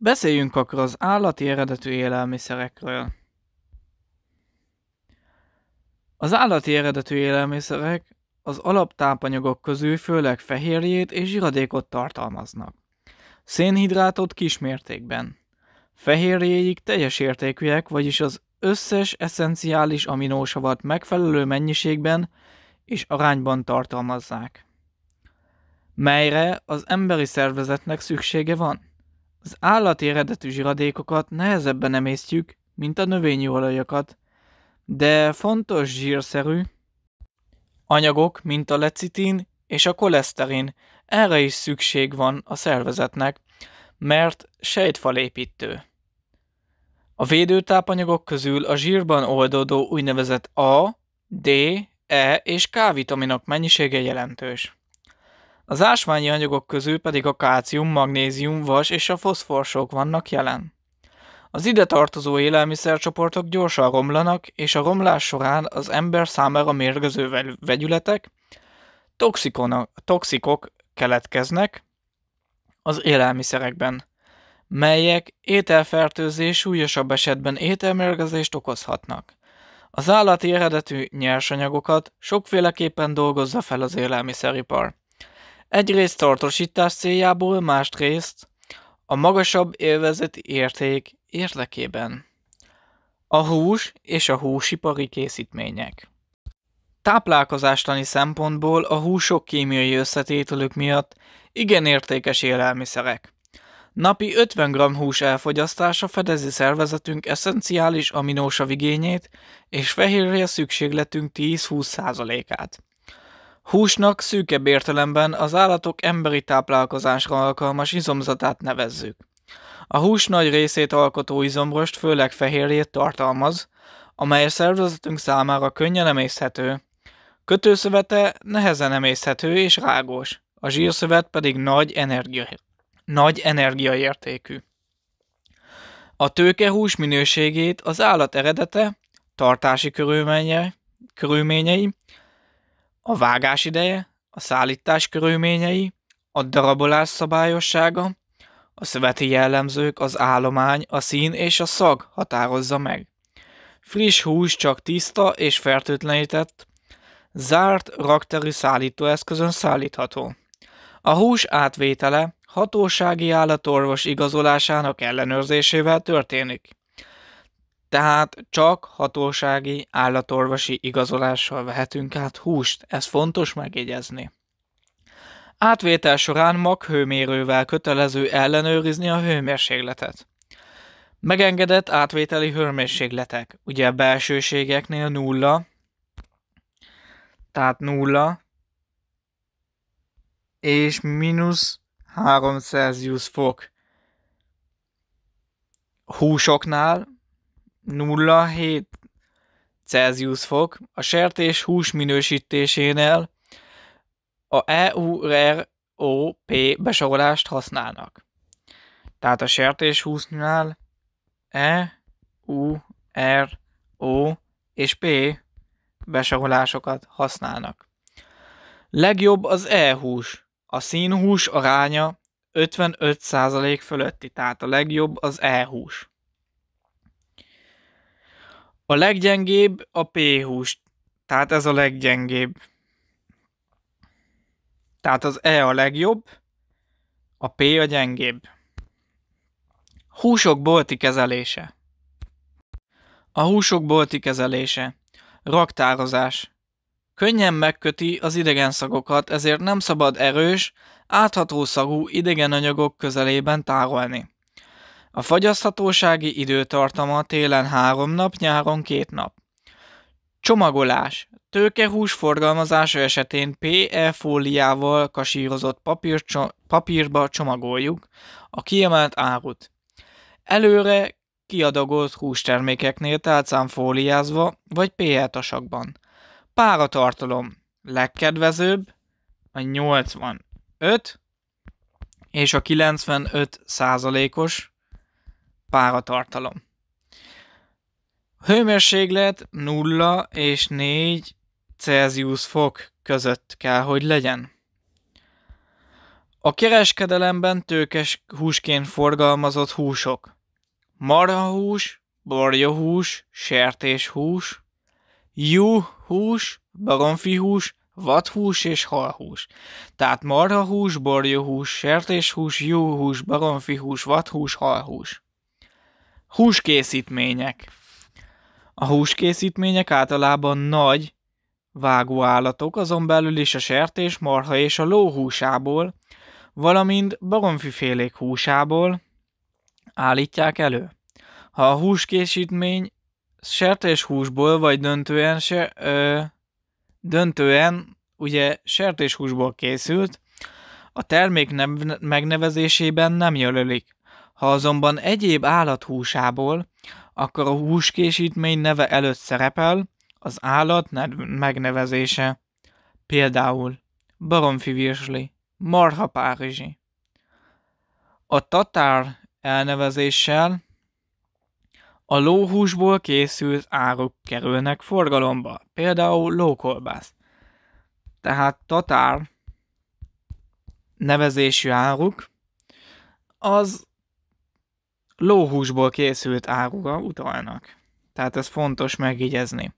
Beszéljünk akkor az állati eredetű élelmiszerekről. Az állati eredetű élelmiszerek az alaptápanyagok közül főleg fehérjét és zsiradékot tartalmaznak. Szénhidrátot kismértékben. Fehérjéig teljes értékűek, vagyis az összes eszenciális aminósavat megfelelő mennyiségben és arányban tartalmazzák. Melyre az emberi szervezetnek szüksége van? Az állati eredetű zsiradékokat nehezebben emésztjük, mint a növényi olajokat, de fontos zsírszerű anyagok, mint a lecitin és a koleszterin, erre is szükség van a szervezetnek, mert sejtfalépítő. A védőtápanyagok közül a zsírban oldódó úgynevezett A, D, E és K vitaminok mennyisége jelentős. Az ásványi anyagok közül pedig a kácium, magnézium, vas és a foszforsok vannak jelen. Az ide tartozó élelmiszercsoportok gyorsan romlanak, és a romlás során az ember számára mérgező vegyületek, toxikok keletkeznek az élelmiszerekben, melyek ételfertőzés súlyosabb esetben ételmérgezést okozhatnak. Az állati eredetű nyersanyagokat sokféleképpen dolgozza fel az élelmiszeripar. Egyrészt tartósítás céljából, másrészt a magasabb élvezeti érték érdekében. A hús és a húsipari készítmények. Táplálkozástani szempontból a húsok kémiai összetételük miatt igen értékes élelmiszerek. Napi 50 g hús elfogyasztása fedezi szervezetünk eszenciális aminósav igényét és fehérje szükségletünk 10-20%-át. Húsnak szűkebb értelemben az állatok emberi táplálkozásra alkalmas izomzatát nevezzük. A hús nagy részét alkotó izomrost főleg fehérjét tartalmaz, amely a szervezetünk számára könnyen emészhető. Kötőszövete nehezen emészhető és rágós, a zsírszövet pedig nagy, energia, nagy energiaértékű. A tőkehús minőségét az állat eredete, tartási körülményei, körülményei a vágás ideje, a szállítás körülményei, a darabolás szabályossága, a szöveti jellemzők, az állomány, a szín és a szag határozza meg. Friss hús csak tiszta és fertőtlenített, zárt rakterű szállítóeszközön szállítható. A hús átvétele hatósági állatorvos igazolásának ellenőrzésével történik tehát csak hatósági állatorvosi igazolással vehetünk át húst, ez fontos megjegyezni. Átvétel során maghőmérővel kötelező ellenőrizni a hőmérsékletet. Megengedett átvételi hőmérsékletek, ugye belsőségeknél nulla, tehát nulla, és mínusz 3 Celsius fok. Húsoknál 0,7 Celsius fok, a sertés hús minősítésénél a EURROP besorolást használnak. Tehát a sertés húsnál E, U, R, O és P besorolásokat használnak. Legjobb az E-hús. A színhús aránya 55% fölötti, tehát a legjobb az E-hús. A leggyengébb a P-hús. Tehát ez a leggyengébb. Tehát az E a legjobb, a P a gyengébb. Húsok bolti kezelése. A húsok bolti kezelése. Raktározás. Könnyen megköti az idegenszagok,at ezért nem szabad erős, átható szagú idegen anyagok közelében tárolni. A fagyaszthatósági időtartama télen három nap, nyáron két nap. Csomagolás. Tőkehús forgalmazása esetén PE fóliával kasírozott papírba csomagoljuk a kiemelt árut. Előre kiadagolt hústermékeknél tálcán fóliázva vagy PE tasakban. Páratartalom. Legkedvezőbb a 85 és a 95 százalékos páratartalom. Hőmérséklet 0 és 4 Celsius fok között kell, hogy legyen. A kereskedelemben tőkes húsként forgalmazott húsok. Marhahús, borjahús, sertéshús, juhús, baromfihús, vathús és halhús. Tehát marhahús, borjahús, sertéshús, juhús, baromfihús, vathús, halhús. Húskészítmények. A húskészítmények általában nagy, vágóállatok, azon belül is a sertés, marha és a ló húsából, valamint baromfifélék húsából állítják elő. Ha a húskészítmény sertés húsból, vagy döntően, se, ö, döntően ugye sertés húsból készült, a termék nev- megnevezésében nem jelölik. Ha azonban egyéb állat akkor a húskészítmény neve előtt szerepel az állat megnevezése. Például baromfi virsli, marha párizsi. A tatár elnevezéssel a lóhúsból készült áruk kerülnek forgalomba, például lókolbász. Tehát tatár nevezésű áruk, az lóhúsból készült áruga utalnak. Tehát ez fontos megjegyezni.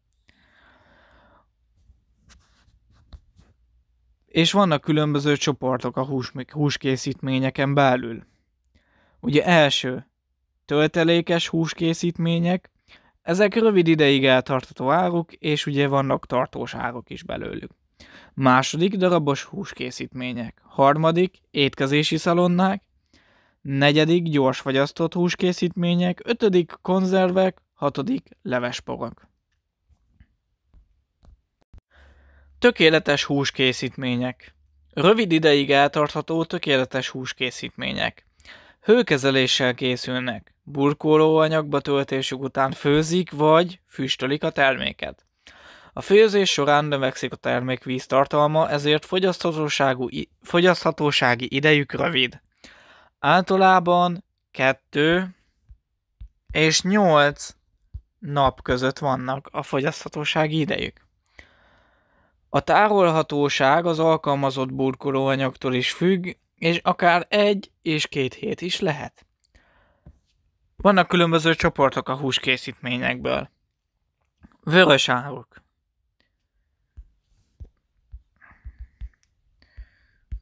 És vannak különböző csoportok a hús, húskészítményeken belül. Ugye első, töltelékes húskészítmények, ezek rövid ideig eltartató áruk, és ugye vannak tartós áruk is belőlük. Második, darabos húskészítmények. Harmadik, étkezési szalonnák negyedik gyors fagyasztott húskészítmények, ötödik konzervek, hatodik levespogak. Tökéletes húskészítmények Rövid ideig eltartható tökéletes húskészítmények. Hőkezeléssel készülnek, burkolóanyagba töltésük után főzik vagy füstölik a terméket. A főzés során növekszik a termék víztartalma, ezért fogyaszthatósági idejük rövid. Általában 2 és 8 nap között vannak a fogyaszthatósági idejük. A tárolhatóság az alkalmazott burkolóanyagtól is függ, és akár egy és két hét is lehet. Vannak különböző csoportok a húskészítményekből. Vörös áruk.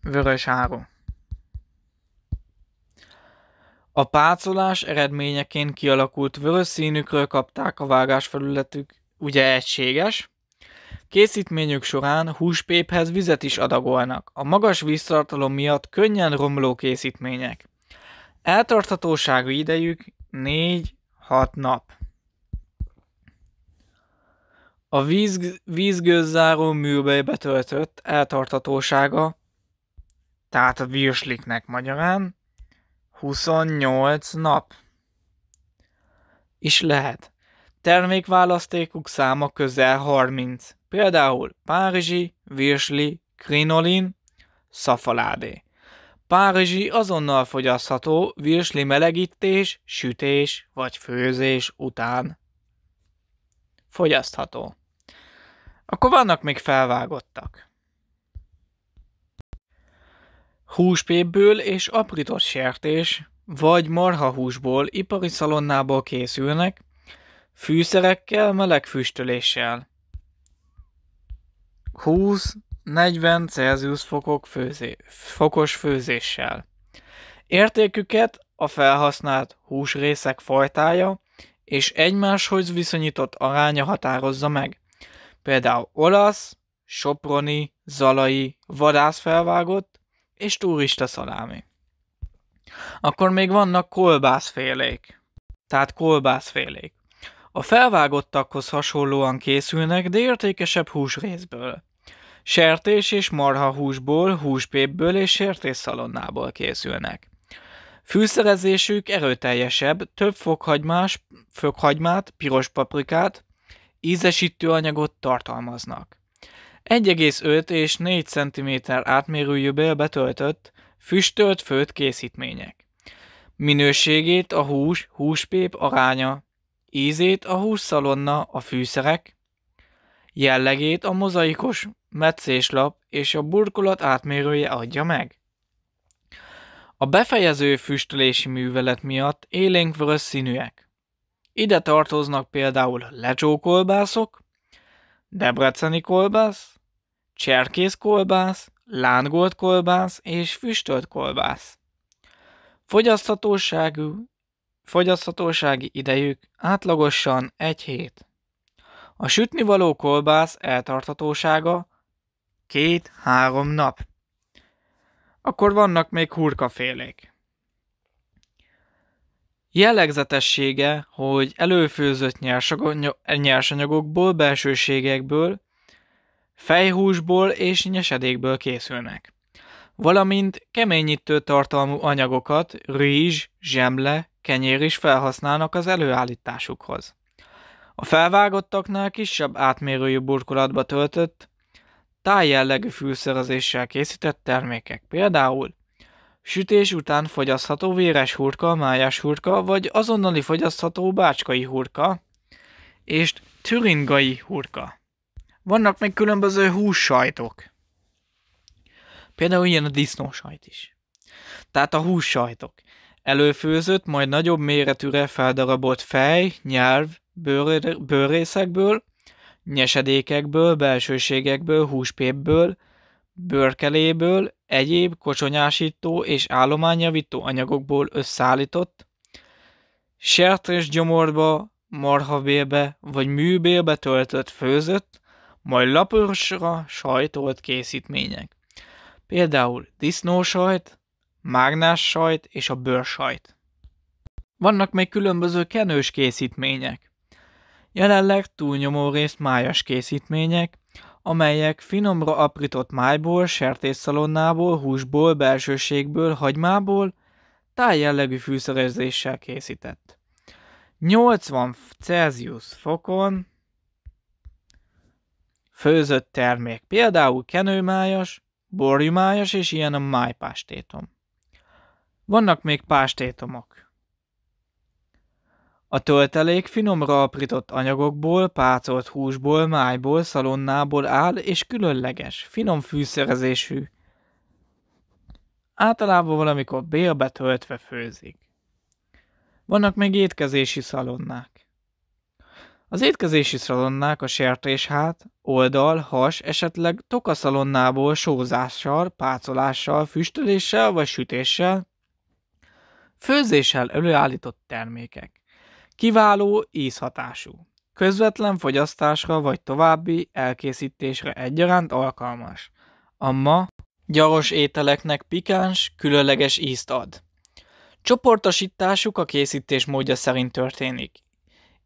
Vörös áru. A pácolás eredményeként kialakult vörös színükről kapták a vágásfelületük, ugye egységes. Készítményük során húspéphez vizet is adagolnak, a magas víztartalom miatt könnyen romló készítmények. Eltarthatóság idejük 4-6 nap. A víz, vízgőzzáró műbe betöltött eltartatósága, tehát a virsliknek magyarán, 28 nap is lehet. Termékválasztékuk száma közel 30. Például párizsi, virsli, krinolin, szafaládé. Párizsi azonnal fogyasztható, virsli melegítés, sütés vagy főzés után fogyasztható. Akkor vannak még felvágottak. Húspépből és aprított sertés vagy marhahúsból ipari szalonnából készülnek, fűszerekkel, meleg füstöléssel. 20-40 Celsius fokok főzé, fokos főzéssel. Értéküket a felhasznált húsrészek fajtája és egymáshoz viszonyított aránya határozza meg. Például olasz, soproni, zalai, vadászfelvágott, és turista szalámi. Akkor még vannak kolbászfélék. Tehát kolbászfélék. A felvágottakhoz hasonlóan készülnek, de értékesebb húsrészből. Sertés és marha húsból, húspépből és sertésszalonnából készülnek. Fűszerezésük erőteljesebb, több fokhagymás, fokhagymát, piros paprikát, ízesítőanyagot tartalmaznak. 1,5 és 4 cm átmérőjűből betöltött, füstölt főtt készítmények. Minőségét a hús, húspép aránya, ízét a hússzalonna, a fűszerek, jellegét a mozaikos meccéslap és a burkolat átmérője adja meg. A befejező füstölési művelet miatt élénk vörös színűek. Ide tartoznak például lecsókolbászok, debreceni kolbász, cserkész kolbász, lángolt kolbász és füstölt kolbász. Fogyaszthatóságú, fogyaszthatósági idejük átlagosan egy hét. A sütni való kolbász eltarthatósága két-három nap. Akkor vannak még hurkafélék. Jellegzetessége, hogy előfőzött nyersanyagokból, belsőségekből Fejhúsból és nyesedékből készülnek. Valamint keményítő tartalmú anyagokat, rizs, zsemle, kenyér is felhasználnak az előállításukhoz. A felvágottaknál kisebb átmérőjű burkolatba töltött, tájjellegű fűszerezéssel készített termékek, például sütés után fogyasztható véres hurka, májás hurka, vagy azonnali fogyasztható bácskai hurka, és türingai hurka. Vannak még különböző hússajtok. Például ilyen a disznósajt is. Tehát a hússajtok. Előfőzött, majd nagyobb méretűre feldarabolt fej, nyelv, bőr, bőrészekből, nyesedékekből, belsőségekből, húspépből, bőrkeléből, egyéb kocsonyásító és állományjavító anyagokból összeállított, sertés gyomorba, marhabélbe vagy műbélbe töltött főzött, majd laposra sajtolt készítmények. Például disznósajt, mágnás sajt és a bőrsajt. Vannak még különböző kenős készítmények. Jelenleg túlnyomó részt májas készítmények, amelyek finomra aprított májból, sertésszalonnából, húsból, belsőségből, hagymából, tájjellegű fűszerezéssel készített. 80 Celsius fokon Főzött termék, például kenőmájas, borjumájas és ilyen a májpástétom. Vannak még pástétomok. A töltelék finomra aprított anyagokból, pácolt húsból, májból, szalonnából áll, és különleges, finom fűszerezésű. Általában valamikor bélbe töltve főzik. Vannak még étkezési szalonnák. Az étkezési szalonnák a sertéshát, oldal, has, esetleg tokaszalonnából sózással, pácolással, füstöléssel vagy sütéssel, főzéssel előállított termékek. Kiváló ízhatású. Közvetlen fogyasztásra vagy további elkészítésre egyaránt alkalmas. A ma gyaros ételeknek pikáns, különleges ízt ad. Csoportosításuk a készítés módja szerint történik.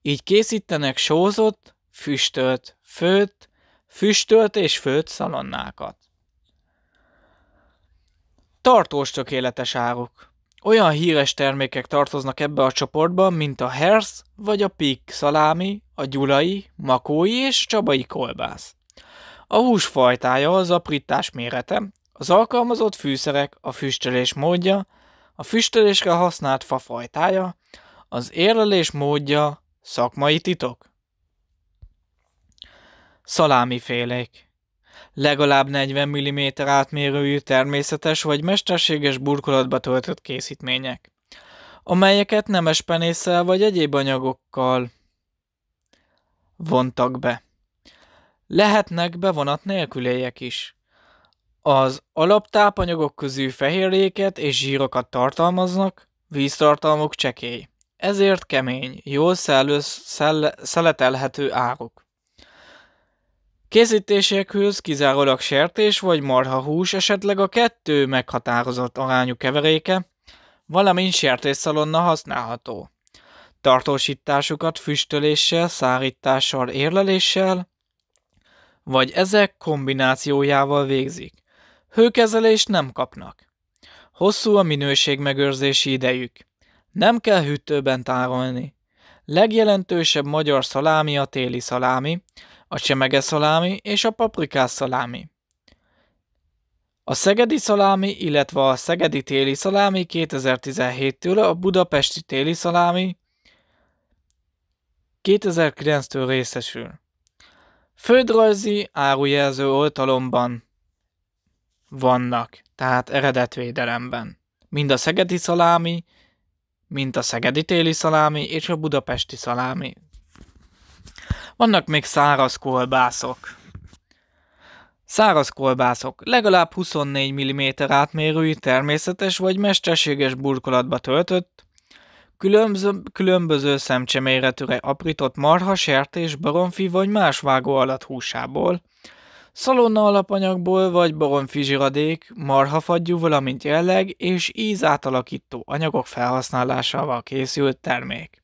Így készítenek sózott, füstölt, főtt, füstölt és főtt szalonnákat. Tartós tökéletes áruk. Olyan híres termékek tartoznak ebbe a csoportba, mint a hersz vagy a pik szalámi, a gyulai, makói és csabai kolbász. A húsfajtája az aprítás mérete, az alkalmazott fűszerek, a füstölés módja, a füstölésre használt fafajtája, az érlelés módja, Szakmai titok? félék. Legalább 40 mm átmérőjű természetes vagy mesterséges burkolatba töltött készítmények, amelyeket nemes penésszel vagy egyéb anyagokkal vontak be. Lehetnek bevonat nélküléjek is. Az alaptápanyagok közül fehérjéket és zsírokat tartalmaznak, víztartalmuk csekély. Ezért kemény, jól szellősz, szell, szeletelhető áruk. Készítésekhöz kizárólag sertés vagy marhahús, esetleg a kettő meghatározott arányú keveréke, valamint sertésszalonna használható. Tartósításukat füstöléssel, szárítással, érleléssel, vagy ezek kombinációjával végzik. Hőkezelést nem kapnak. Hosszú a minőség megőrzési idejük. Nem kell hűtőben tárolni. Legjelentősebb magyar szalámi a téli szalámi, a csemege szalámi és a paprikás szalámi. A szegedi szalámi, illetve a szegedi téli szalámi 2017-től a budapesti téli szalámi 2009-től részesül. Földrajzi árujelző oltalomban vannak, tehát eredetvédelemben. Mind a szegedi szalámi, mint a szegedi téli szalámi és a budapesti szalámi. Vannak még száraz kolbászok. Száraz kolbászok legalább 24 mm átmérői természetes vagy mesterséges burkolatba töltött, különböző, különböző szemcseméretűre aprított marha, sertés, baromfi vagy más vágó alatt húsából, Szalonna alapanyagból vagy baromfi zsiradék, marhafagyú, valamint jelleg és íz átalakító anyagok felhasználásával készült termék.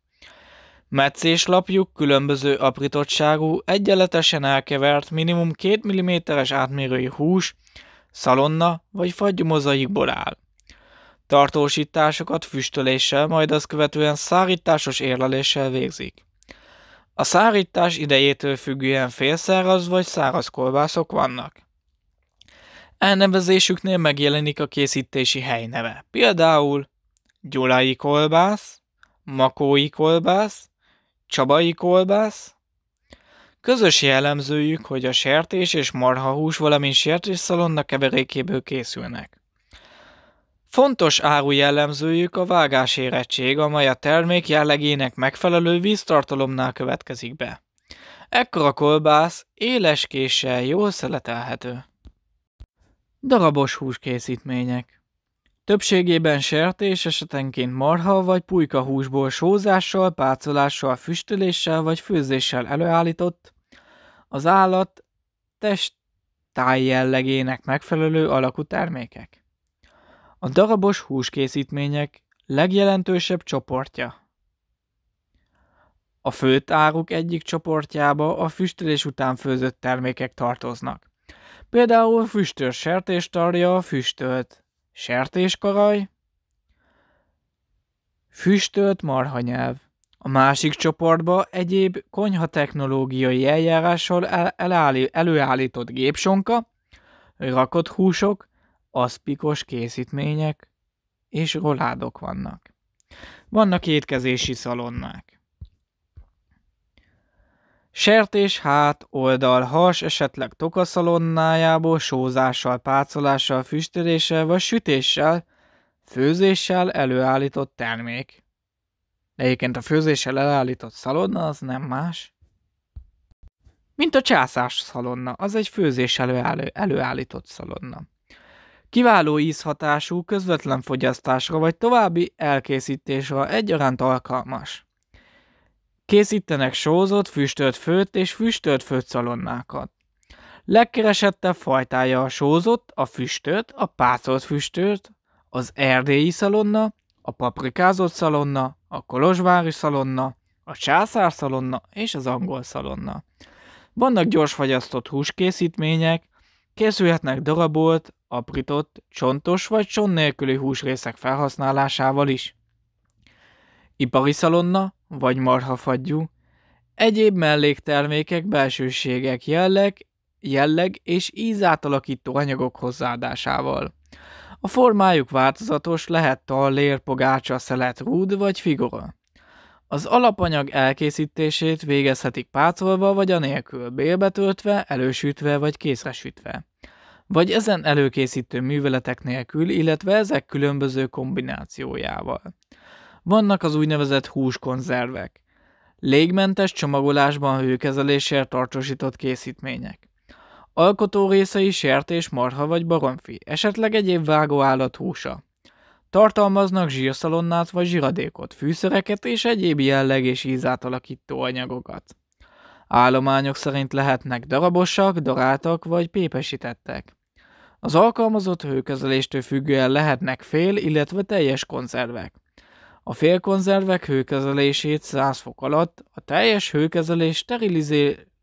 Metszéslapjuk különböző aprítottságú, egyenletesen elkevert, minimum 2 mm-es átmérői hús, szalonna vagy fagyú mozaikból áll. Tartósításokat füstöléssel, majd azt követően szárításos érleléssel végzik. A szárítás idejétől függően félszáraz vagy száraz kolbászok vannak. Elnevezésüknél megjelenik a készítési helyneve. Például gyulai kolbász, makói kolbász, csabai kolbász. Közös jellemzőjük, hogy a sertés és marhahús, valamint sertésszalonna keverékéből készülnek. Fontos jellemzőjük a érettség, amely a termék jellegének megfelelő víztartalomnál következik be. Ekkor a kolbász éles késsel jól szeletelhető. Darabos húskészítmények Többségében sertés esetenként marha vagy pulyka húsból sózással, pácolással, füstöléssel vagy főzéssel előállított, az állat test jellegének megfelelő alakú termékek a darabos húskészítmények legjelentősebb csoportja. A főtt áruk egyik csoportjába a füstölés után főzött termékek tartoznak. Például tarja a füstölt sertéskaraj, füstölt marhanyelv. A másik csoportba egyéb konyha technológiai eljárással el- előállított gépsonka, rakott húsok, aszpikos készítmények és roládok vannak. Vannak étkezési szalonnák. Sertés hát, oldal, has, esetleg tokaszalonnájából sózással, pácolással, füstöléssel vagy sütéssel, főzéssel előállított termék. De egyébként a főzéssel előállított szalonna az nem más, mint a császás szalonna, az egy főzéssel előállított szalonna. Kiváló ízhatású, közvetlen fogyasztásra vagy további elkészítésre egyaránt alkalmas. Készítenek sózott, füstölt főt és füstölt főtszalonnákat. Legkeresettebb fajtája a sózott, a füstölt, a pácolt füstölt, az erdélyi szalonna, a paprikázott szalonna, a kolozsvári szalonna, a császár szalonna és az angol szalonna. Vannak fagyasztott húskészítmények, Készülhetnek darabolt, aprított, csontos vagy cson nélküli húsrészek felhasználásával is. Ipari szalonna vagy marhafagyú, egyéb melléktermékek, belsőségek jelleg, jelleg és ízátalakító anyagok hozzáadásával. A formájuk változatos, lehet tallér, pogácsa, szelet, rúd vagy figura. Az alapanyag elkészítését végezhetik pácolva vagy anélkül, bélbetöltve, elősütve vagy sütve. Vagy ezen előkészítő műveletek nélkül, illetve ezek különböző kombinációjával. Vannak az úgynevezett húskonzervek. Légmentes csomagolásban hőkezelésért tartósított készítmények. Alkotó részei sertés, marha vagy baromfi, esetleg egyéb vágóállat húsa. Tartalmaznak zsírszalonnát vagy zsiradékot, fűszereket és egyéb jelleg és ízátalakító anyagokat. Állományok szerint lehetnek darabosak, daráltak vagy pépesítettek. Az alkalmazott hőkezeléstől függően lehetnek fél, illetve teljes konzervek. A félkonzervek hőkezelését 100 fok alatt, a teljes hőkezelés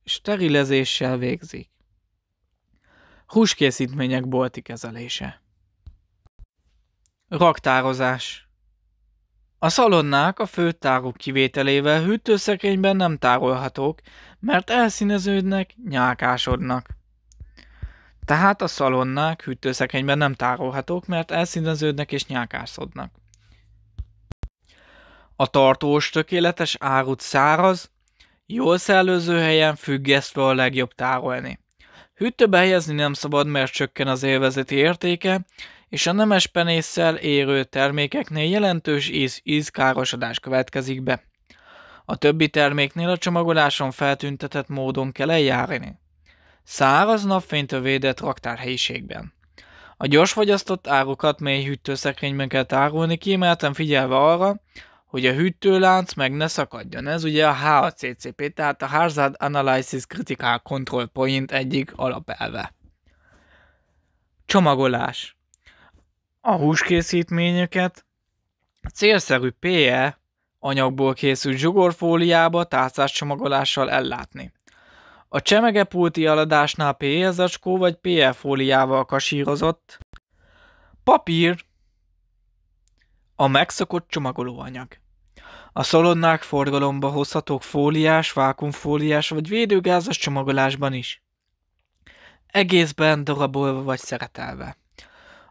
sterilizéssel végzik. Húskészítmények bolti kezelése Raktározás A szalonnák a főtáruk kivételével hűtőszekrényben nem tárolhatók, mert elszíneződnek, nyálkásodnak. Tehát a szalonnák hűtőszekrényben nem tárolhatók, mert elszíneződnek és nyákászodnak. A tartós tökéletes árut száraz, jól szellőző helyen függesztve a legjobb tárolni. Hűtőbe helyezni nem szabad, mert csökken az élvezeti értéke, és a nemes penésszel érő termékeknél jelentős íz, ízkárosodás következik be. A többi terméknél a csomagoláson feltüntetett módon kell eljárni. Száraz napfénytől védett raktárhelyiségben. A gyors fogyasztott árukat mély hűtőszekrényben kell tárolni, kiemelten figyelve arra, hogy a hűtőlánc meg ne szakadjon. Ez ugye a HACCP, tehát a Hazard Analysis Critical Control Point egyik alapelve. Csomagolás a húskészítményeket célszerű PE anyagból készült zsugorfóliába csomagolással ellátni. A csemegepulti aladásnál PE zacskó vagy PE fóliával kasírozott papír a megszokott csomagolóanyag. A szalonnák forgalomba hozhatók fóliás, vákumfóliás vagy védőgázas csomagolásban is. Egészben darabolva vagy szeretelve.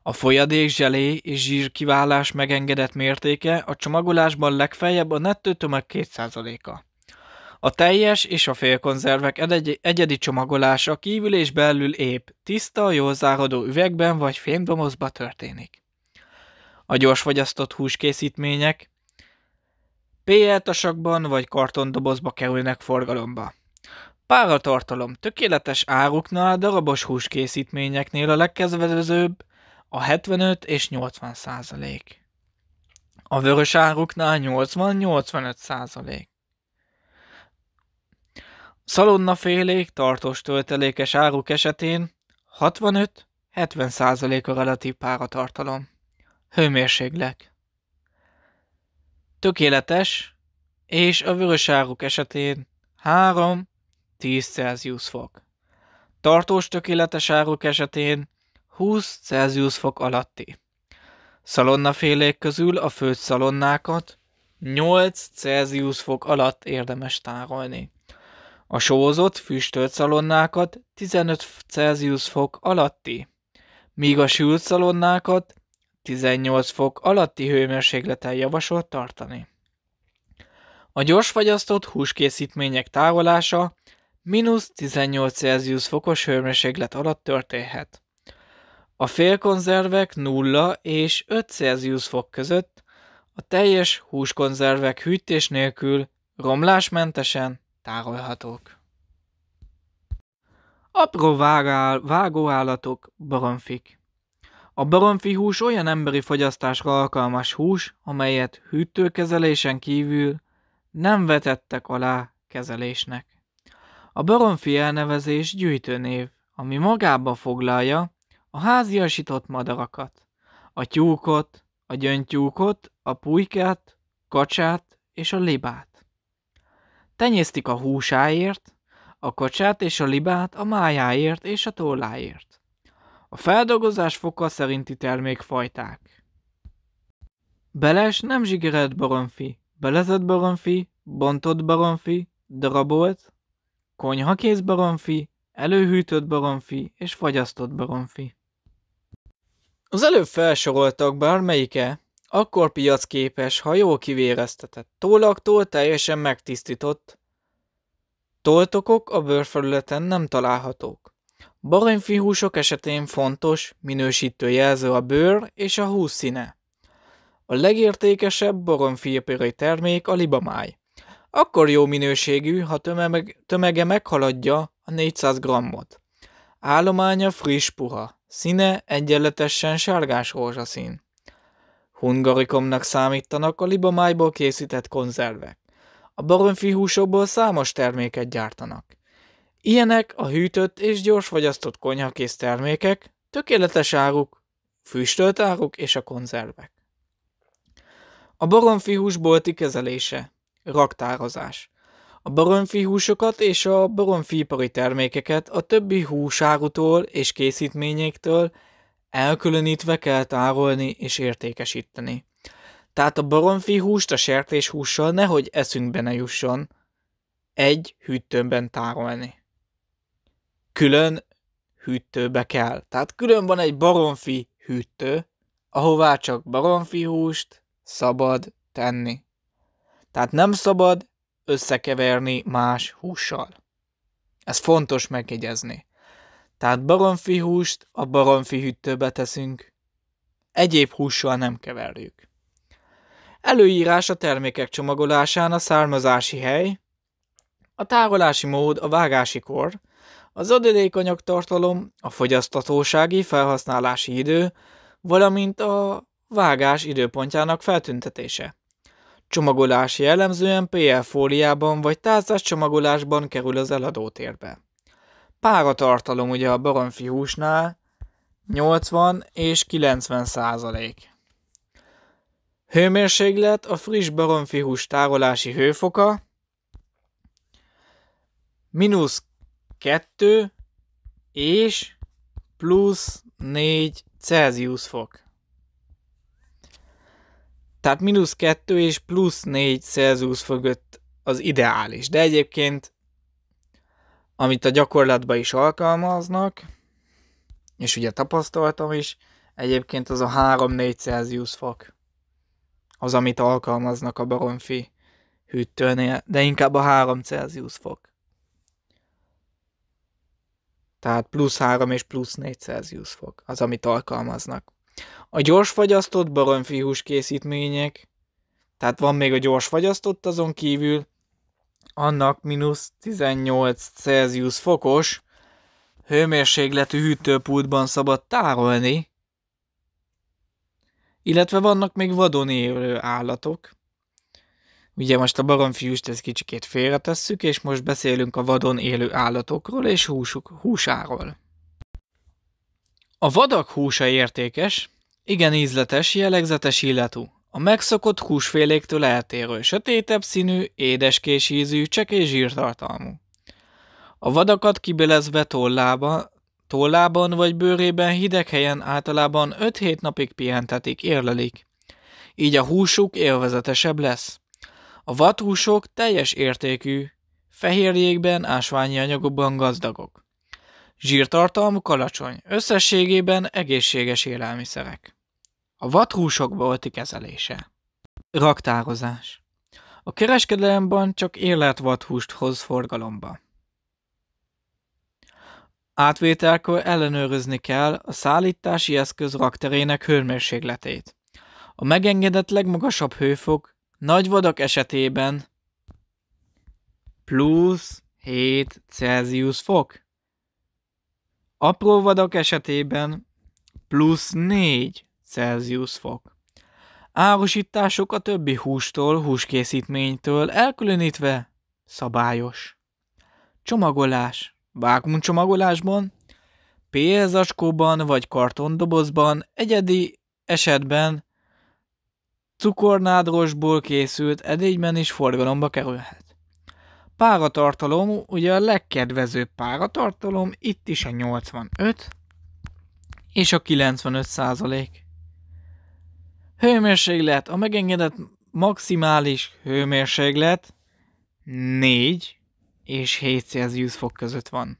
A folyadék, zselé és zsír kiválás megengedett mértéke a csomagolásban legfeljebb a nettő tömeg 2%-a. A teljes és a félkonzervek egyedi csomagolása kívül és belül épp, tiszta, jól záradó üvegben vagy fémdomozba történik. A gyors fogyasztott húskészítmények PL-tasakban vagy kartondobozba kerülnek forgalomba. Páratartalom tökéletes áruknál, darabos húskészítményeknél a legkezvezőbb a 75 és 80 százalék. A vörös áruknál 80-85 százalék. félék tartós töltelékes áruk esetén 65-70 százalék a relatív páratartalom. Hőmérséklet. Tökéletes, és a vörös áruk esetén 3-10 Celsius fok. Tartós tökéletes áruk esetén 20 Celsius fok alatti. Szalonnafélék közül a főtt szalonnákat 8 Celsius fok alatt érdemes tárolni. A sózott, füstölt szalonnákat 15 Celsius fok alatti, míg a sült szalonnákat 18 fok alatti hőmérsékleten javasolt tartani. A gyorsfagyasztott húskészítmények tárolása mínusz 18 Celsius fokos hőmérséklet alatt történhet. A félkonzervek 0 és 5 Celsius fok között, a teljes húskonzervek hűtés nélkül romlásmentesen tárolhatók. Apró vágál, vágóállatok, baromfik. A baromfi hús olyan emberi fogyasztásra alkalmas hús, amelyet hűtőkezelésen kívül nem vetettek alá kezelésnek. A baromfi elnevezés gyűjtőnév, ami magába foglalja a háziasított madarakat, a tyúkot, a gyöngytyúkot, a pulykát, kacsát és a libát. Tenyésztik a húsáért, a kacsát és a libát a májáért és a tolláért. A feldolgozás foka szerinti termékfajták. Beles nem zsigerelt baromfi, belezett baromfi, bontott baromfi, darabolt, konyhakész baromfi, előhűtött baromfi és fagyasztott baromfi. Az előbb felsoroltak bármelyike, akkor piacképes, ha jól kivéreztetett tólaktól teljesen megtisztított. Toltokok a bőrfelületen nem találhatók. húsok esetén fontos, minősítő jelző a bőr és a hús színe. A legértékesebb baromfirpőröi termék a libamáj. Akkor jó minőségű, ha tömege meghaladja a 400 grammot. Állománya friss puha, színe egyenletesen sárgás rózsaszín. Hungarikomnak számítanak a libamájból készített konzervek. A baromfi húsokból számos terméket gyártanak. Ilyenek a hűtött és gyors fogyasztott konyhakész termékek, tökéletes áruk, füstölt áruk és a konzervek. A baromfi bolti kezelése, raktározás a baromfi húsokat és a baromfi ipari termékeket a többi húsárutól és készítményektől elkülönítve kell tárolni és értékesíteni. Tehát a baromfi húst a sertéshússal nehogy eszünkbe ne jusson egy hűtőben tárolni. Külön hűtőbe kell. Tehát külön van egy baromfi hűtő, ahová csak baromfi húst szabad tenni. Tehát nem szabad összekeverni más hússal. Ez fontos megjegyezni. Tehát baromfi húst a baromfi hűtőbe teszünk, egyéb hússal nem keverjük. Előírás a termékek csomagolásán a származási hely, a tárolási mód a vágási kor, az adalékanyag tartalom, a fogyasztatósági felhasználási idő, valamint a vágás időpontjának feltüntetése. Csomagolás jellemzően PL fóliában vagy tázas csomagolásban kerül az eladótérbe. Páratartalom ugye a baromfi húsnál 80 és 90 százalék. Hőmérséklet a friss baromfi hús tárolási hőfoka mínusz 2 és plusz 4 Celsius fok. Tehát mínusz 2 és plusz 4 Celsius fölött az ideális. De egyébként, amit a gyakorlatban is alkalmaznak, és ugye tapasztaltam is, egyébként az a 3-4 Celsius fok. Az, amit alkalmaznak a baromfi hűtőnél, de inkább a 3 Celsius fok. Tehát plusz 3 és plusz 4 Celsius fok az, amit alkalmaznak. A gyors fagyasztott baromfihús készítmények, tehát van még a gyors fagyasztott, azon kívül annak mínusz 18 Celsius fokos hőmérsékletű hűtőpultban szabad tárolni, illetve vannak még vadon élő állatok. Ugye most a baromfiust ezt kicsikét félretesszük, és most beszélünk a vadon élő állatokról és húsuk, húsáról. A vadak húsa értékes, igen ízletes, jellegzetes illatú. A megszokott húsféléktől eltérő, sötétebb színű, édeskés ízű, csekély zsírtartalmú. A vadakat kibelezve tollába, tollában vagy bőrében hideg helyen általában 5-7 napig pihentetik, érlelik. Így a húsuk élvezetesebb lesz. A vadhúsok teljes értékű, fehérjékben, ásványi anyagokban gazdagok. Zsírtartalmuk alacsony, összességében egészséges élelmiszerek. A vathúsok bolti kezelése. Raktározás. A kereskedelemben csak érlelt vathúst hoz forgalomba. Átvételkor ellenőrizni kell a szállítási eszköz rakterének hőmérsékletét. A megengedett legmagasabb hőfok nagy vadak esetében plusz 7 Celsius fok. Apró vadak esetében plusz 4 Celsius fok. Árusítások a többi hústól, húskészítménytől elkülönítve szabályos. Csomagolás. Vákumcsomagolásban, pénzaskóban vagy kartondobozban, egyedi esetben cukornádrosból készült edényben is forgalomba kerülhet. Páratartalom, ugye a legkedvezőbb páratartalom, itt is a 85 és a 95 százalék. Hőmérséklet. A megengedett maximális hőmérséklet 4 és 7 Celsius fok között van.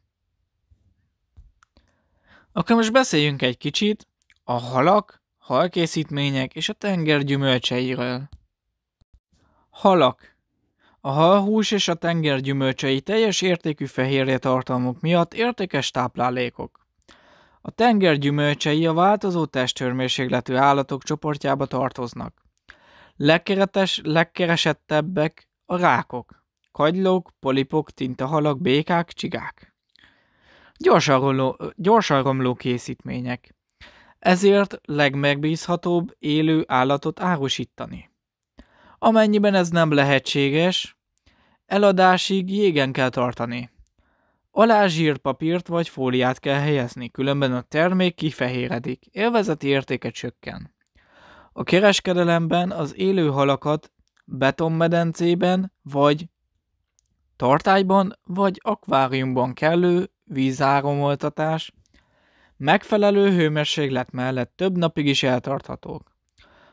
Akkor most beszéljünk egy kicsit a halak, halkészítmények és a tenger gyümölcseiről. Halak. A halhús és a tenger gyümölcsei teljes értékű fehérje tartalmuk miatt értékes táplálékok. A tenger gyümölcsei a változó testhőrmérsékletű állatok csoportjába tartoznak. Legkeretes, legkeresettebbek a rákok, kagylók, polipok, tintahalak, békák, csigák. Gyorsan roló, gyorsan romló készítmények. Ezért legmegbízhatóbb élő állatot árusítani. Amennyiben ez nem lehetséges, eladásig jégen kell tartani. Alá zsírpapírt vagy fóliát kell helyezni, különben a termék kifehéredik, élvezeti értéke csökken. A kereskedelemben az élő halakat betonmedencében vagy tartályban vagy akváriumban kellő vízáromoltatás, megfelelő hőmérséklet mellett több napig is eltarthatók.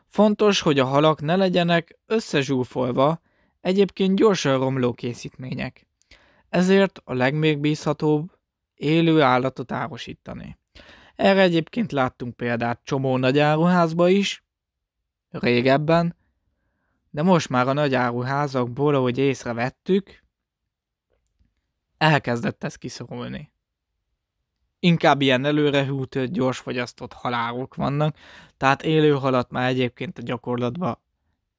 Fontos, hogy a halak ne legyenek összezsúfolva, egyébként gyorsan romló készítmények ezért a legmégbízhatóbb élő állatot árosítani. Erre egyébként láttunk példát csomó nagy áruházba is, régebben, de most már a nagy áruházakból, ahogy észrevettük, elkezdett ez kiszorulni. Inkább ilyen előrehűtött, gyorsfogyasztott halárok vannak, tehát élő halat már egyébként a gyakorlatban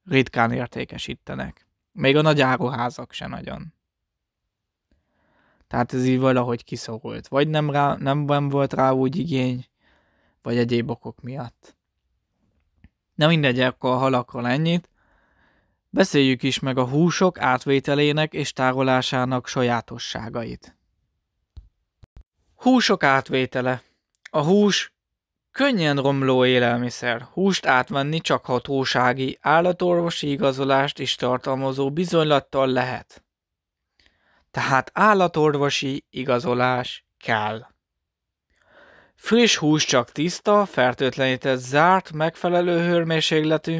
ritkán értékesítenek. Még a nagy áruházak se nagyon. Tehát ez így valahogy kiszorult. Vagy nem, rá, nem volt rá úgy igény, vagy egyéb okok miatt. Na mindegy, akkor a halakról ennyit. Beszéljük is meg a húsok átvételének és tárolásának sajátosságait. Húsok átvétele. A hús könnyen romló élelmiszer. Húst átvenni csak hatósági, állatorvosi igazolást is tartalmazó bizonylattal lehet tehát állatorvosi igazolás kell. Friss hús csak tiszta, fertőtlenített, zárt, megfelelő hőmérsékletű,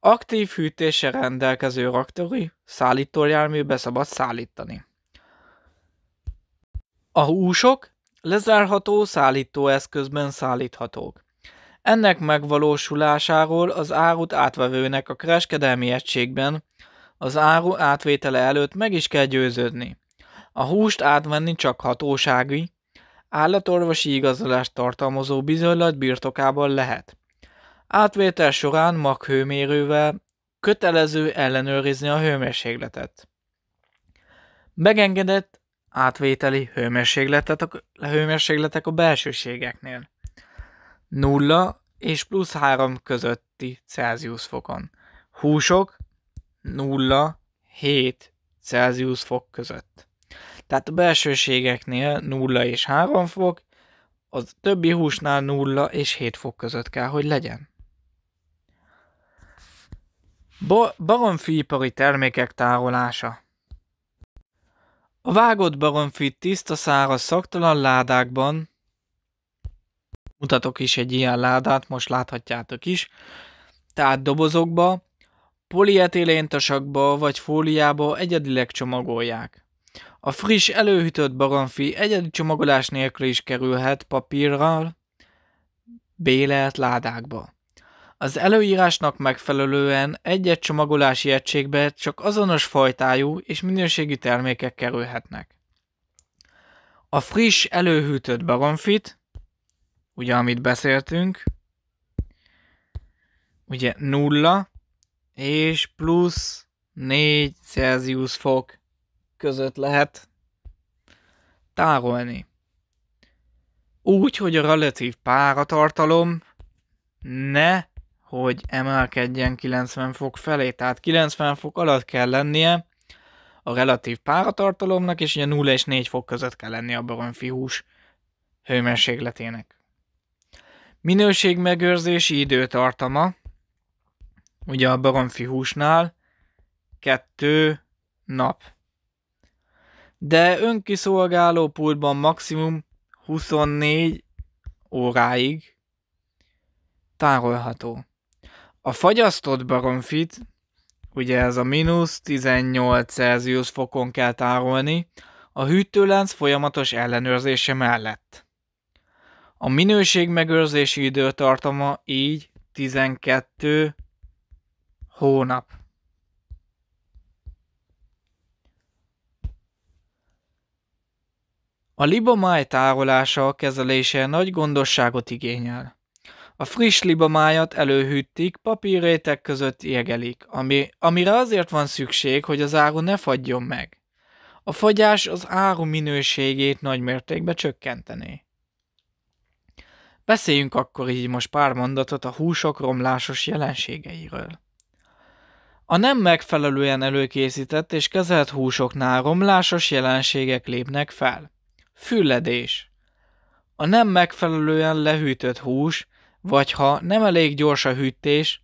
aktív hűtése rendelkező raktori szállítójárműbe szabad szállítani. A húsok lezárható szállítóeszközben szállíthatók. Ennek megvalósulásáról az árut átvevőnek a kereskedelmi egységben az áru átvétele előtt meg is kell győződni. A húst átvenni csak hatósági, állatorvosi igazolást tartalmazó bizonylat birtokában lehet. Átvétel során mag hőmérővel kötelező ellenőrizni a hőmérsékletet. Megengedett átvételi hőmérsékletet a, hőmérsékletek a belsőségeknél. 0 és plusz 3 közötti Celsius fokon. Húsok 0-7 Celsius fok között. Tehát a belsőségeknél 0 és 3 fok, a többi húsnál 0 és 7 fok között kell, hogy legyen. Bo- baromfiipari termékek tárolása A vágott baromfi tiszta száraz szaktalan ládákban mutatok is egy ilyen ládát, most láthatjátok is, tehát dobozokba polietilén vagy fóliába egyedileg csomagolják. A friss előhűtött baromfi egyedi csomagolás nélkül is kerülhet papírral, bélelt ládákba. Az előírásnak megfelelően egyet egy csomagolási egységbe csak azonos fajtájú és minőségi termékek kerülhetnek. A friss előhűtött baromfit, ugye amit beszéltünk, ugye nulla, és plusz 4 Celsius fok között lehet tárolni. Úgy, hogy a relatív páratartalom ne hogy emelkedjen 90 fok felé, tehát 90 fok alatt kell lennie a relatív páratartalomnak, és ugye 0 és 4 fok között kell lennie a baromfi hús hőmérsékletének. Minőségmegőrzési időtartama ugye a baromfi húsnál, kettő nap. De önkiszolgáló pultban maximum 24 óráig tárolható. A fagyasztott baromfit, ugye ez a mínusz 18 Celsius fokon kell tárolni, a hűtőlenc folyamatos ellenőrzése mellett. A minőség megőrzési időtartama így 12 Hónap. A libamáj tárolása, kezelése nagy gondosságot igényel. A friss libamájat előhűtik, papírrétek között jegelik, ami, amire azért van szükség, hogy az áru ne fagyjon meg. A fagyás az áru minőségét mértékbe csökkentené. Beszéljünk akkor így most pár mondatot a húsok romlásos jelenségeiről. A nem megfelelően előkészített és kezelt húsoknál romlásos jelenségek lépnek fel. Fülledés. A nem megfelelően lehűtött hús, vagy ha nem elég gyors a hűtés,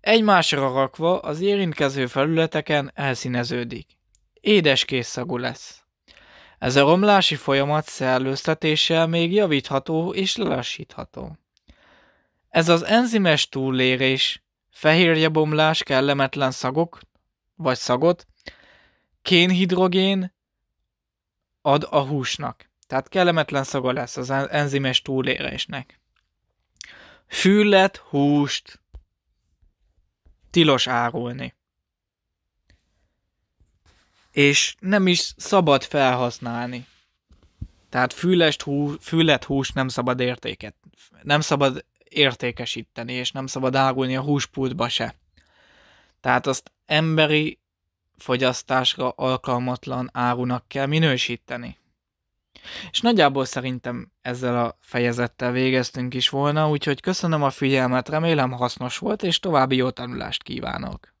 egymásra rakva az érintkező felületeken elszíneződik. Édeskész szagú lesz. Ez a romlási folyamat szellőztetéssel még javítható és lelassítható. Ez az enzimes túlérés fehérjebomlás, kellemetlen szagok, vagy szagot, kénhidrogén ad a húsnak. Tehát kellemetlen szaga lesz az enzimes túlérésnek. Füllet húst tilos árulni. És nem is szabad felhasználni. Tehát füllet hú, hús húst nem szabad értéket, nem szabad értékesíteni, és nem szabad águlni a húspultba se. Tehát azt emberi fogyasztásra alkalmatlan árunak kell minősíteni. És nagyjából szerintem ezzel a fejezettel végeztünk is volna, úgyhogy köszönöm a figyelmet, remélem hasznos volt, és további jó tanulást kívánok!